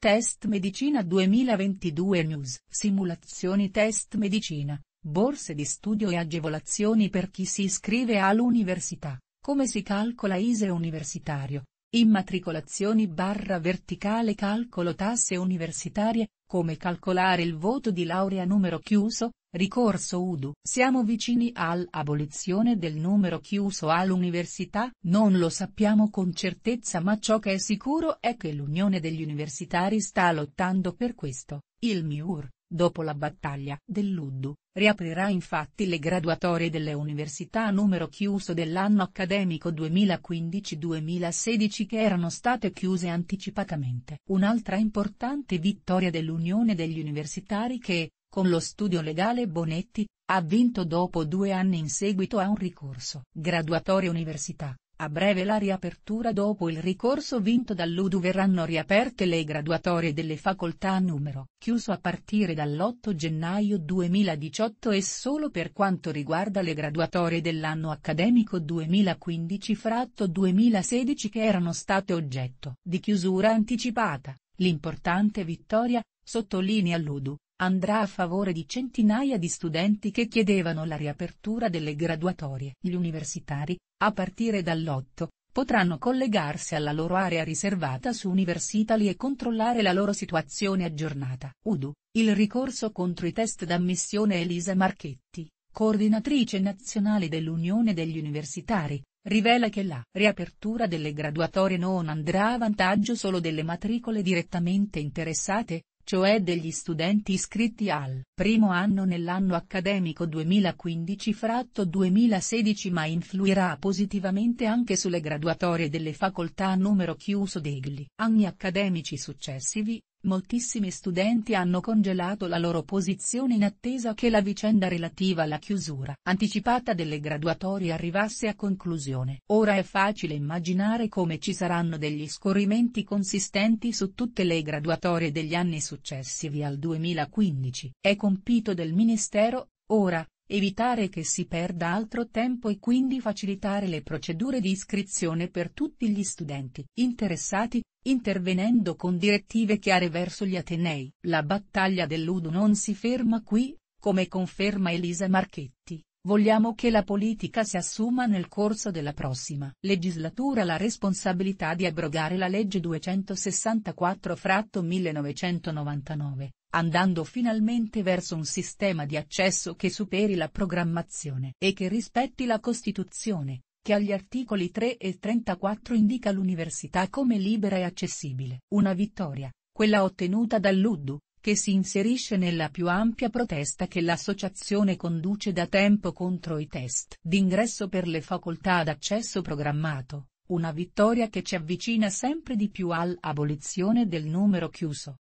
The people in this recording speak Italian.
Test Medicina 2022 News Simulazioni Test Medicina, borse di studio e agevolazioni per chi si iscrive all'università, come si calcola ISE universitario, Immatricolazioni barra verticale calcolo tasse universitarie, come calcolare il voto di laurea numero chiuso, ricorso UDU. Siamo vicini all'abolizione del numero chiuso all'università? Non lo sappiamo con certezza ma ciò che è sicuro è che l'Unione degli Universitari sta lottando per questo. Il MIUR, Dopo la battaglia dell'Uddu, riaprirà infatti le graduatorie delle università a numero chiuso dell'anno accademico 2015-2016 che erano state chiuse anticipatamente. Un'altra importante vittoria dell'Unione degli Universitari che, con lo studio legale Bonetti, ha vinto dopo due anni in seguito a un ricorso. Graduatorie Università, a breve la riapertura dopo il ricorso vinto dall'Udu verranno riaperte le graduatorie delle facoltà a numero chiuso a partire dall'8 gennaio 2018 e solo per quanto riguarda le graduatorie dell'anno accademico 2015-2016 che erano state oggetto di chiusura anticipata, l'importante vittoria, sottolinea l'Udu, andrà a favore di centinaia di studenti che chiedevano la riapertura delle graduatorie. Gli universitari, a partire dall'8, potranno collegarsi alla loro area riservata su Universitali e controllare la loro situazione aggiornata. Udu, il ricorso contro i test d'ammissione Elisa Marchetti, coordinatrice nazionale dell'Unione degli Universitari, rivela che la riapertura delle graduatorie non andrà a vantaggio solo delle matricole direttamente interessate, cioè degli studenti iscritti al primo anno nell'anno accademico 2015-2016 ma influirà positivamente anche sulle graduatorie delle facoltà a numero chiuso degli anni accademici successivi, Moltissimi studenti hanno congelato la loro posizione in attesa che la vicenda relativa alla chiusura anticipata delle graduatorie arrivasse a conclusione. Ora è facile immaginare come ci saranno degli scorrimenti consistenti su tutte le graduatorie degli anni successivi al 2015. È compito del Ministero, ora, evitare che si perda altro tempo e quindi facilitare le procedure di iscrizione per tutti gli studenti interessati, intervenendo con direttive chiare verso gli Atenei. La battaglia dell'Udu non si ferma qui, come conferma Elisa Marchetti. Vogliamo che la politica si assuma nel corso della prossima legislatura la responsabilità di abrogare la legge 264 fratto 1999, andando finalmente verso un sistema di accesso che superi la programmazione e che rispetti la Costituzione, che agli articoli 3 e 34 indica l'università come libera e accessibile. Una vittoria, quella ottenuta dall'UDU, che si inserisce nella più ampia protesta che l'associazione conduce da tempo contro i test d'ingresso per le facoltà ad accesso programmato, una vittoria che ci avvicina sempre di più all'abolizione del numero chiuso,